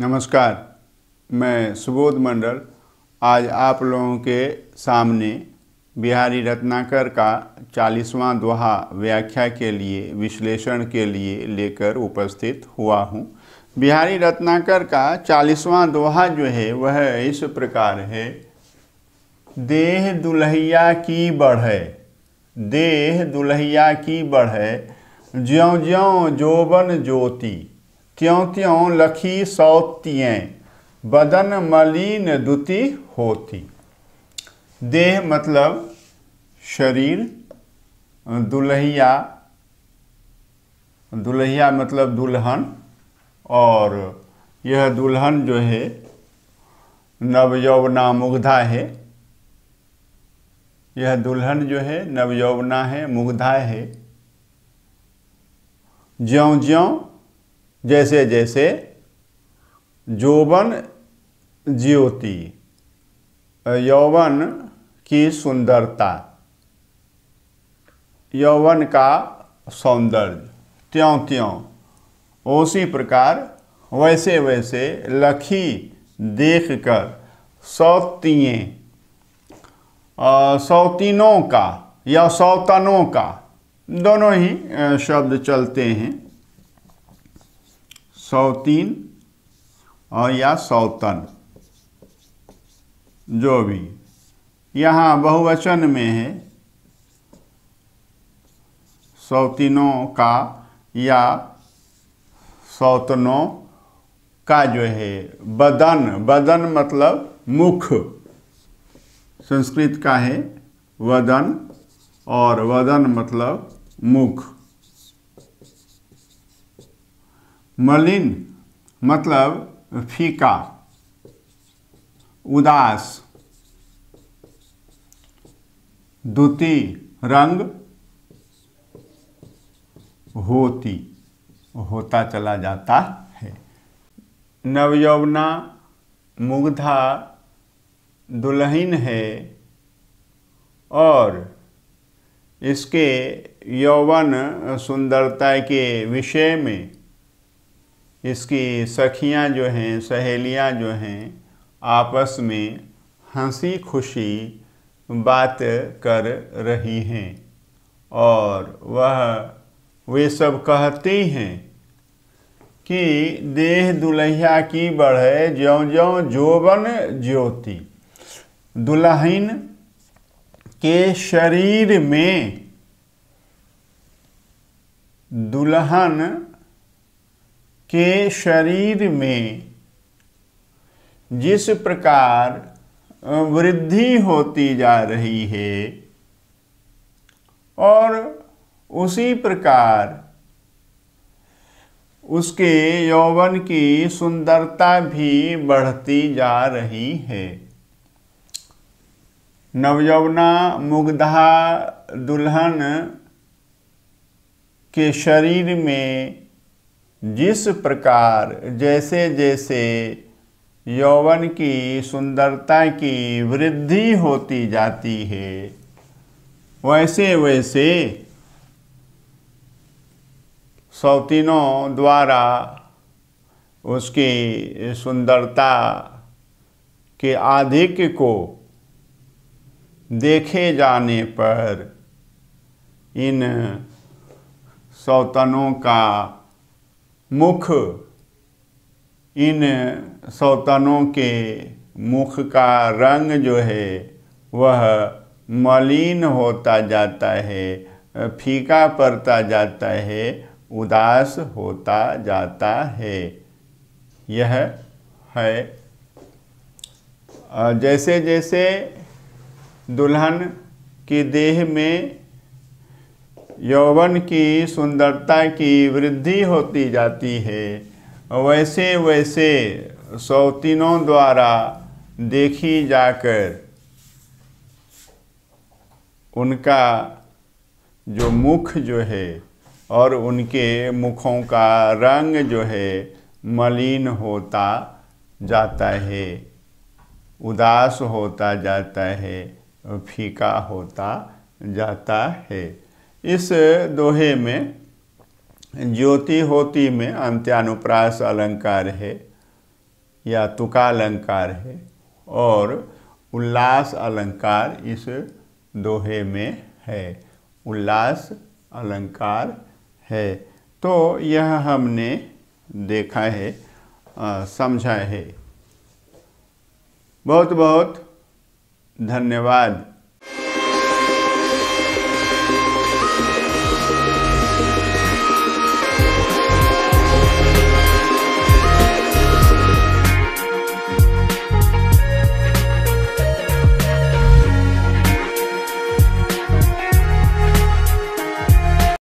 नमस्कार मैं सुबोध मंडल आज आप लोगों के सामने बिहारी रत्नाकर का चालीसवां दोहा व्याख्या के लिए विश्लेषण के लिए लेकर उपस्थित हुआ हूँ बिहारी रत्नाकर का चालीसवां दोहा जो है वह इस प्रकार है देह दुल्हैया की बढ़े देह दुल्हैया की बढ़े ज्यों ज्यों जोबन ज्योति त्यों त्यों लखी सौतियें बदन मलिन दुति होती देह मतलब शरीर दुल्हिया दुल्हिया मतलब दुल्हन और यह दुल्हन जो है नवयौवना मुग्धा है यह दुल्हन जो है नवयौवना है मुग्धा है ज्यों ज्यों जैसे जैसे जोबन ज्योति यौवन की सुंदरता यौवन का सौंदर्य त्यों त्यों उसी प्रकार वैसे वैसे लखी देख कर सौतीनों का या सौतनों का दोनों ही शब्द चलते हैं सौतीन और या सौतन जो भी यहाँ बहुवचन में है सौतीनों का या सौतनों का जो है बदन बदन मतलब मुख संस्कृत का है वदन और वदन मतलब मुख मलिन मतलब फीका उदास दुती रंग होती होता चला जाता है नवयौवना मुग्धा दुल्हन है और इसके यौवन सुंदरता के विषय में इसकी सखियाँ जो हैं सहेलियाँ जो हैं आपस में हंसी खुशी बात कर रही हैं और वह वे सब कहती हैं कि देह दुल्हिया की बढ़े ज्यो ज्यो जोबन ज्योति दुल्हन के शरीर में दुल्हन के शरीर में जिस प्रकार वृद्धि होती जा रही है और उसी प्रकार उसके यौवन की सुंदरता भी बढ़ती जा रही है नवयौवना मुग्धा दुल्हन के शरीर में जिस प्रकार जैसे जैसे यौवन की सुंदरता की वृद्धि होती जाती है वैसे वैसे सौतीनों द्वारा उसकी सुंदरता के आधिक्य को देखे जाने पर इन सौतनों का मुख इन सौतनों के मुख का रंग जो है वह मलिन होता जाता है फीका पड़ता जाता है उदास होता जाता है यह है जैसे जैसे दुल्हन के देह में यौवन की सुंदरता की वृद्धि होती जाती है वैसे वैसे सौतीनों द्वारा देखी जाकर उनका जो मुख जो है और उनके मुखों का रंग जो है मलिन होता जाता है उदास होता जाता है फीका होता जाता है इस दोहे में ज्योति होती में अंत्यानुप्रास अलंकार है या तुका अलंकार है और उल्लास अलंकार इस दोहे में है उल्लास अलंकार है तो यह हमने देखा है समझा है बहुत बहुत धन्यवाद